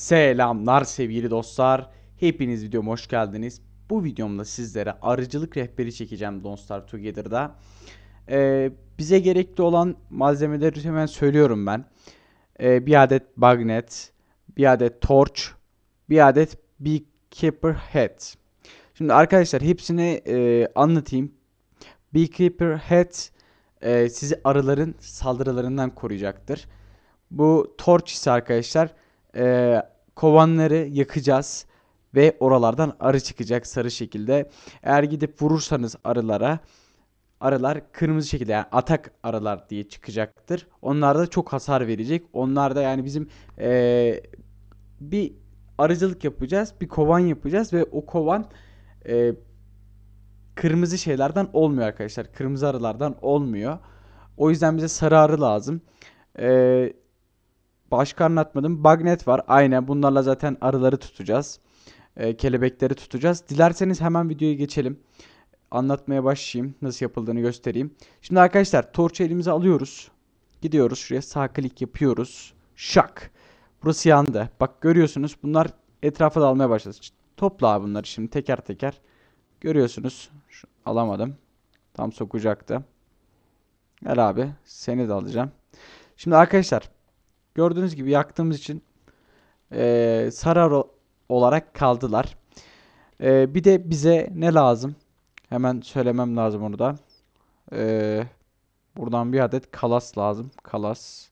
Selamlar sevgili dostlar. Hepiniz videoma hoş geldiniz. Bu videomda sizlere arıcılık rehberi çekeceğim Don't Starve Together'da. Ee, bize gerekli olan malzemeleri hemen söylüyorum ben. Ee, bir adet bagnet, bir adet torch, bir adet beekeeper hat. Şimdi arkadaşlar hepsini e, anlatayım. Beekeeper hat e, sizi arıların saldırılarından koruyacaktır. Bu torch ise arkadaşlar e, kovanları yakacağız ve oralardan arı çıkacak sarı şekilde. Eğer gidip vurursanız arılara arılar kırmızı şekilde yani atak arılar diye çıkacaktır. Onlar da çok hasar verecek. Onlar da yani bizim e, bir arıcılık yapacağız, bir kovan yapacağız ve o kovan e, kırmızı şeylerden olmuyor arkadaşlar. Kırmızı arılardan olmuyor. O yüzden bize sarı arı lazım. Eee Başka anlatmadım. Bagnet var. Aynen bunlarla zaten arıları tutacağız. E, kelebekleri tutacağız. Dilerseniz hemen videoya geçelim. Anlatmaya başlayayım. Nasıl yapıldığını göstereyim. Şimdi arkadaşlar torçu elimize alıyoruz. Gidiyoruz şuraya sağ klik yapıyoruz. Şak. Burası yandı. Bak görüyorsunuz bunlar etrafa dalmaya başladı. Topla bunları şimdi teker teker. Görüyorsunuz. Şu, alamadım. Tam sokacaktı. Gel abi. Seni de alacağım. Şimdi arkadaşlar Gördüğünüz gibi yaktığımız için e, sarar olarak kaldılar. E, bir de bize ne lazım? Hemen söylemem lazım onu E, buradan bir adet kalas lazım. Kalas.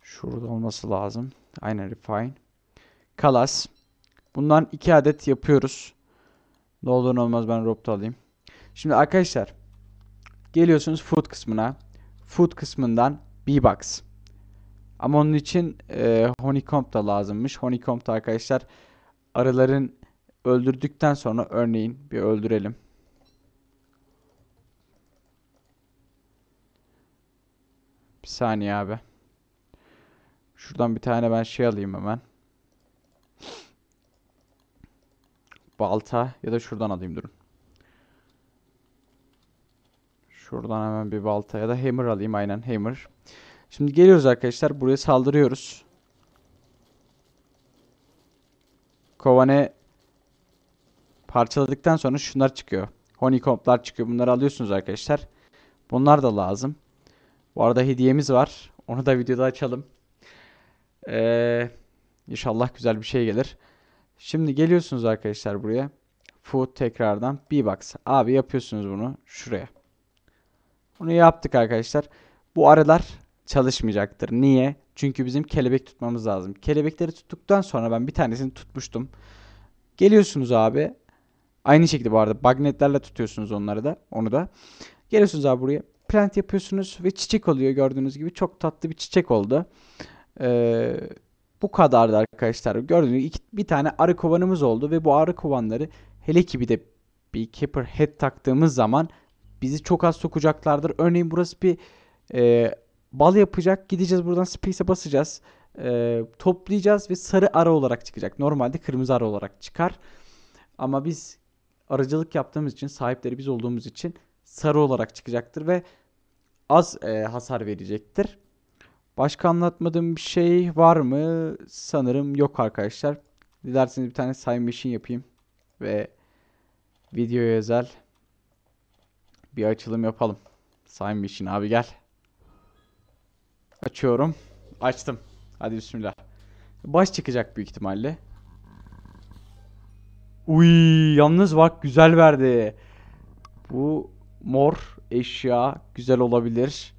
Şurada olması lazım. Aynen refine. Kalas. Bundan iki adet yapıyoruz. Ne olduğunu olmaz ben robot alayım. Şimdi arkadaşlar geliyorsunuz food kısmına. Food kısmından B-Box. Ama onun için e, honeycomb da lazımmış. Honeycomb da arkadaşlar arıların öldürdükten sonra örneğin bir öldürelim. Bir saniye abi. Şuradan bir tane ben şey alayım hemen. Balta ya da şuradan alayım durun. Şuradan hemen bir balta ya da hammer alayım aynen hammer. Hammer. Şimdi geliyoruz arkadaşlar. Buraya saldırıyoruz. Kovane parçaladıktan sonra şunlar çıkıyor. Honeycomb'lar çıkıyor. Bunları alıyorsunuz arkadaşlar. Bunlar da lazım. Bu arada hediyemiz var. Onu da videoda açalım. Ee, inşallah güzel bir şey gelir. Şimdi geliyorsunuz arkadaşlar buraya. Food tekrardan bir box Abi yapıyorsunuz bunu şuraya. Bunu yaptık arkadaşlar. Bu aralar çalışmayacaktır. Niye? Çünkü bizim kelebek tutmamız lazım. Kelebekleri tuttuktan sonra ben bir tanesini tutmuştum. Geliyorsunuz abi. Aynı şekilde bu arada bagnetlerle tutuyorsunuz onları da. Onu da. Geliyorsunuz abi buraya. Plant yapıyorsunuz ve çiçek oluyor gördüğünüz gibi. Çok tatlı bir çiçek oldu. Ee, bu kadardı arkadaşlar. Gördüğünüz gibi iki, bir tane arı kovanımız oldu ve bu arı kovanları hele ki bir de bir Keeper Head taktığımız zaman bizi çok az sokacaklardır. Örneğin burası bir e, bal yapacak. Gideceğiz buradan space'e basacağız. E, toplayacağız ve sarı ara olarak çıkacak. Normalde kırmızı ara olarak çıkar. Ama biz aracılık yaptığımız için, sahipleri biz olduğumuz için sarı olarak çıkacaktır ve az e, hasar verecektir. Başka anlatmadığım bir şey var mı? Sanırım yok arkadaşlar. Dilerseniz bir tane sign machine yapayım ve videoya özel bir açılım yapalım. sign machine abi gel. Açıyorum. Açtım. Hadi bismillah. Baş çıkacak büyük ihtimalle. Uy, yalnız bak güzel verdi. Bu mor eşya güzel olabilir.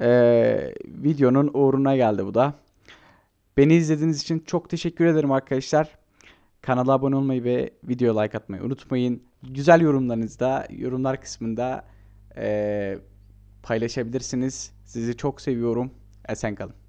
Ee, videonun uğruna geldi bu da. Beni izlediğiniz için çok teşekkür ederim arkadaşlar. Kanala abone olmayı ve video like atmayı unutmayın. Güzel yorumlarınızda, yorumlar kısmında... Ee, paylaşabilirsiniz. Sizi çok seviyorum. Esen kalın.